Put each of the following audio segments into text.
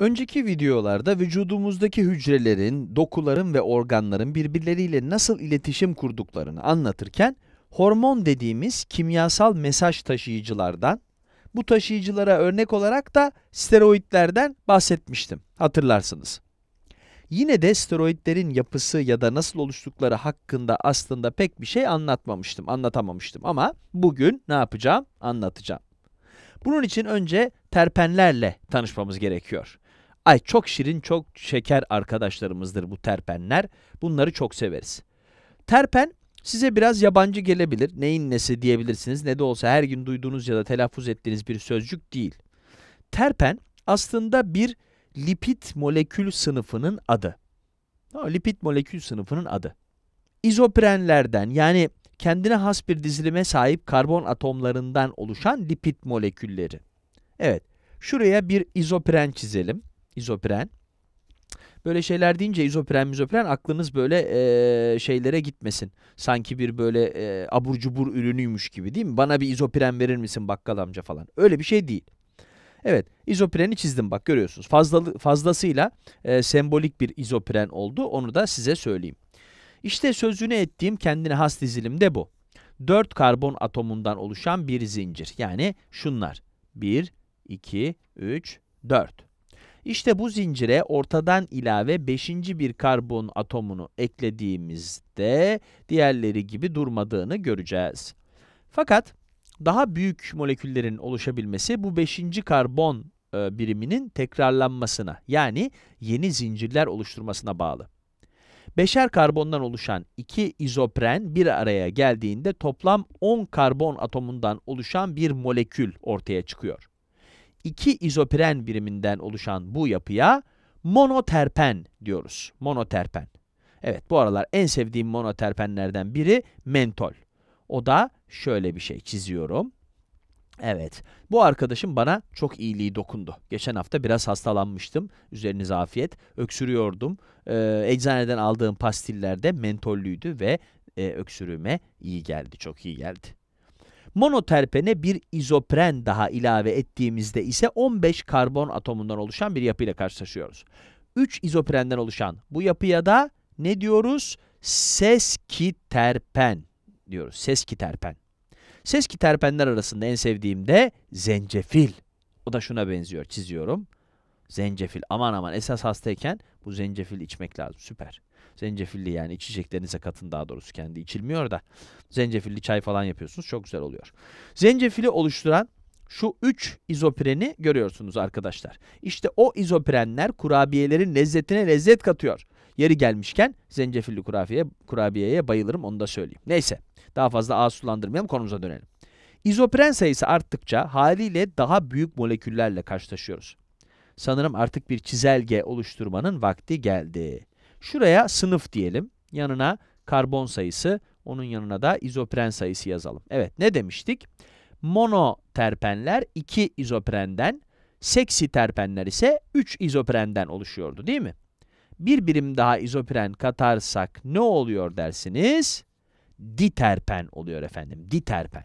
Önceki videolarda vücudumuzdaki hücrelerin, dokuların ve organların birbirleriyle nasıl iletişim kurduklarını anlatırken, hormon dediğimiz kimyasal mesaj taşıyıcılardan, bu taşıyıcılara örnek olarak da steroidlerden bahsetmiştim, hatırlarsınız. Yine de steroidlerin yapısı ya da nasıl oluştukları hakkında aslında pek bir şey anlatmamıştım, anlatamamıştım ama bugün ne yapacağım? Anlatacağım. Bunun için önce terpenlerle tanışmamız gerekiyor. Ay çok şirin, çok şeker arkadaşlarımızdır bu terpenler. Bunları çok severiz. Terpen size biraz yabancı gelebilir. Neyin nesi diyebilirsiniz. Ne de olsa her gün duyduğunuz ya da telaffuz ettiğiniz bir sözcük değil. Terpen aslında bir lipid molekül sınıfının adı. Lipid molekül sınıfının adı. İzoprenlerden yani kendine has bir dizilime sahip karbon atomlarından oluşan lipid molekülleri. Evet, şuraya bir izopren çizelim izopren. Böyle şeyler deyince izopren mizopren aklınız böyle e, şeylere gitmesin. Sanki bir böyle e, abur cubur ürünüymüş gibi değil mi? Bana bir izopren verir misin bakkal amca falan. Öyle bir şey değil. Evet izopreni çizdim bak görüyorsunuz. Fazlalı, fazlasıyla e, sembolik bir izopren oldu onu da size söyleyeyim. İşte sözünü ettiğim kendine has dizilim de bu. 4 karbon atomundan oluşan bir zincir. Yani şunlar. 1, 2, 3, 4. İşte bu zincire ortadan ilave 5. bir karbon atomunu eklediğimizde diğerleri gibi durmadığını göreceğiz. Fakat daha büyük moleküllerin oluşabilmesi bu 5. karbon e, biriminin tekrarlanmasına yani yeni zincirler oluşturmasına bağlı. Beşer karbondan oluşan iki izopren bir araya geldiğinde toplam 10 karbon atomundan oluşan bir molekül ortaya çıkıyor iki izopren biriminden oluşan bu yapıya monoterpen diyoruz. Monoterpen. Evet bu aralar en sevdiğim monoterpenlerden biri mentol. O da şöyle bir şey çiziyorum. Evet. Bu arkadaşım bana çok iyiliği dokundu. Geçen hafta biraz hastalanmıştım. Üzerinize afiyet. Öksürüyordum. Ee, eczaneden aldığım pastillerde mentollüydü ve e, öksürüğüme iyi geldi. Çok iyi geldi. Monoterpene bir izopren daha ilave ettiğimizde ise 15 karbon atomundan oluşan bir yapıyla karşılaşıyoruz. 3 izoprenden oluşan bu yapıya da ne diyoruz? Seskiterpen diyoruz. Seskiterpen. Seskiterpenler arasında en sevdiğim de zencefil. O da şuna benziyor. Çiziyorum. Zencefil. Aman aman esas hastayken bu zencefil içmek lazım. Süper. Zencefilli yani içeceklerinize katın daha doğrusu kendi içilmiyor da zencefilli çay falan yapıyorsunuz çok güzel oluyor. Zencefili oluşturan şu 3 izopreni görüyorsunuz arkadaşlar. İşte o izoprenler kurabiyelerin lezzetine lezzet katıyor. Yeri gelmişken zencefilli kurabiye, kurabiyeye bayılırım onu da söyleyeyim. Neyse daha fazla ağız sulandırmayalım konumuza dönelim. İzopren sayısı arttıkça haliyle daha büyük moleküllerle karşılaşıyoruz. Sanırım artık bir çizelge oluşturmanın vakti geldi. Şuraya sınıf diyelim. Yanına karbon sayısı, onun yanına da izopren sayısı yazalım. Evet ne demiştik? Monoterpenler 2 izoprenden, terpenler ise 3 izoprenden oluşuyordu değil mi? Bir birim daha izopren katarsak ne oluyor dersiniz? Diterpen oluyor efendim. Diterpen.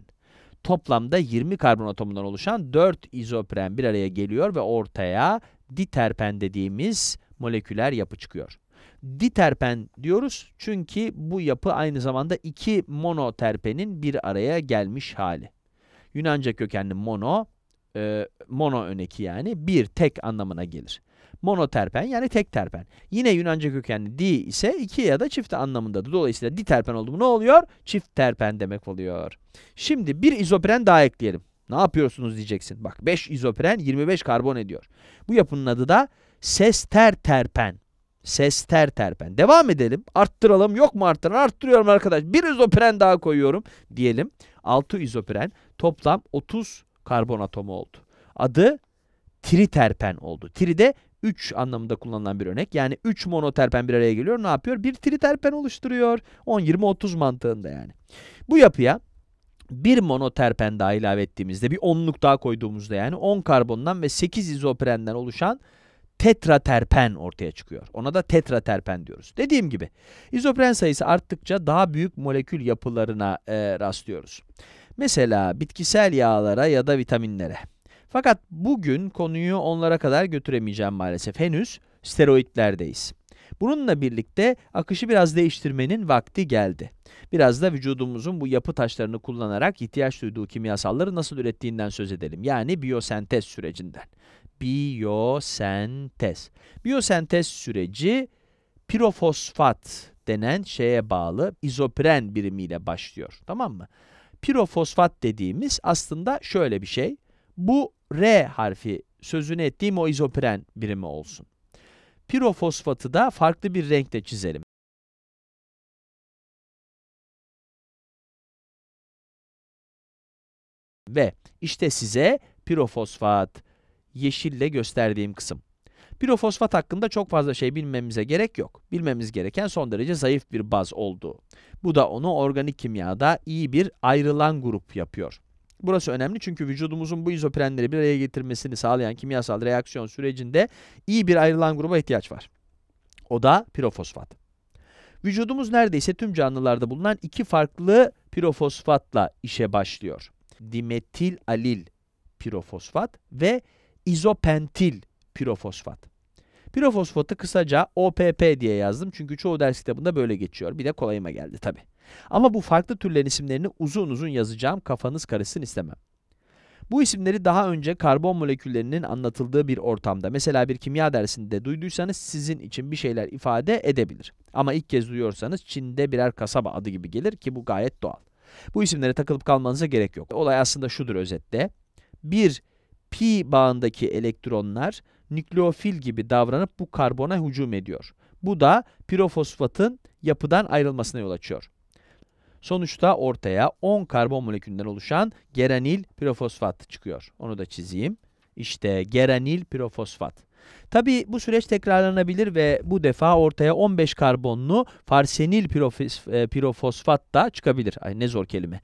Toplamda 20 karbon atomundan oluşan 4 izopren bir araya geliyor ve ortaya diterpen dediğimiz moleküler yapı çıkıyor. Diterpen diyoruz çünkü bu yapı aynı zamanda iki monoterpenin bir araya gelmiş hali. Yunanca kökenli mono, e, mono öneki yani bir tek anlamına gelir. Monoterpen yani tek terpen. Yine Yunanca kökenli di ise iki ya da çift anlamındadır. Dolayısıyla diterpen oldu mu ne oluyor? Çift terpen demek oluyor. Şimdi bir izopren daha ekleyelim. Ne yapıyorsunuz diyeceksin. Bak 5 izopren 25 karbon ediyor. Bu yapının adı da sester terpen. Sester terpen. Devam edelim. Arttıralım. Yok mu arttıran? Arttırıyorum arkadaş. Bir izopren daha koyuyorum diyelim. 6 izopren toplam 30 karbon atomu oldu. Adı triterpen oldu. Tri de 3 anlamında kullanılan bir örnek. Yani 3 monoterpen bir araya geliyor. Ne yapıyor? Bir triterpen oluşturuyor. 10, 20, 30 mantığında yani. Bu yapıya bir monoterpen daha ilave ettiğimizde bir onluk daha koyduğumuzda yani 10 karbondan ve 8 izoprenden oluşan tetraterpen ortaya çıkıyor. Ona da tetraterpen diyoruz. Dediğim gibi izopren sayısı arttıkça daha büyük molekül yapılarına e, rastlıyoruz. Mesela bitkisel yağlara ya da vitaminlere. Fakat bugün konuyu onlara kadar götüremeyeceğim maalesef. Henüz steroidlerdeyiz. Bununla birlikte akışı biraz değiştirmenin vakti geldi. Biraz da vücudumuzun bu yapı taşlarını kullanarak ihtiyaç duyduğu kimyasalları nasıl ürettiğinden söz edelim. Yani biyosentez sürecinden biyosentez. Biyosentez süreci pirofosfat denen şeye bağlı izopren birimiyle başlıyor. Tamam mı? Pirofosfat dediğimiz aslında şöyle bir şey. Bu R harfi sözünü ettiğim o izopren birimi olsun. Pirofosfatı da farklı bir renkte çizelim. Ve işte size pirofosfat yeşille gösterdiğim kısım. Pirofosfat hakkında çok fazla şey bilmemize gerek yok. Bilmemiz gereken son derece zayıf bir baz olduğu. Bu da onu organik kimyada iyi bir ayrılan grup yapıyor. Burası önemli çünkü vücudumuzun bu izoprenleri bir araya getirmesini sağlayan kimyasal reaksiyon sürecinde iyi bir ayrılan gruba ihtiyaç var. O da pirofosfat. Vücudumuz neredeyse tüm canlılarda bulunan iki farklı pirofosfatla işe başlıyor. Dimetil alil pirofosfat ve izopentil pirofosfat. Pirofosfatı kısaca OPP diye yazdım çünkü çoğu ders kitabında böyle geçiyor. Bir de kolayıma geldi tabi. Ama bu farklı türlerin isimlerini uzun uzun yazacağım kafanız karışsın istemem. Bu isimleri daha önce karbon moleküllerinin anlatıldığı bir ortamda mesela bir kimya dersinde duyduysanız sizin için bir şeyler ifade edebilir. Ama ilk kez duyuyorsanız Çin'de birer kasaba adı gibi gelir ki bu gayet doğal. Bu isimlere takılıp kalmanıza gerek yok. Olay aslında şudur özetle. Bir pi bağındaki elektronlar nükleofil gibi davranıp bu karbona hücum ediyor. Bu da pirofosfatın yapıdan ayrılmasına yol açıyor. Sonuçta ortaya 10 karbon molekülünden oluşan geranil pirofosfat çıkıyor. Onu da çizeyim. İşte geranil pirofosfat. Tabi bu süreç tekrarlanabilir ve bu defa ortaya 15 karbonlu farsenil e, pirofosfat da çıkabilir. Ay ne zor kelime.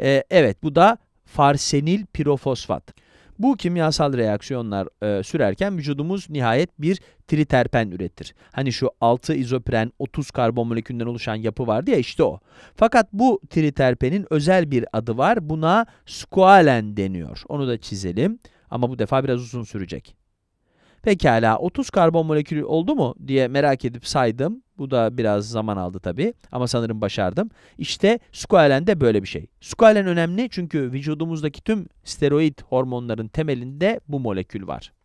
Ee, evet bu da farsenil pirofosfat. Bu kimyasal reaksiyonlar e, sürerken vücudumuz nihayet bir triterpen üretir. Hani şu 6 izopren 30 karbon molekülünden oluşan yapı vardı ya işte o. Fakat bu triterpenin özel bir adı var. Buna squalen deniyor. Onu da çizelim ama bu defa biraz uzun sürecek. Pekala 30 karbon molekülü oldu mu diye merak edip saydım. Bu da biraz zaman aldı tabi ama sanırım başardım. İşte squalen de böyle bir şey. Squalen önemli çünkü vücudumuzdaki tüm steroid hormonların temelinde bu molekül var.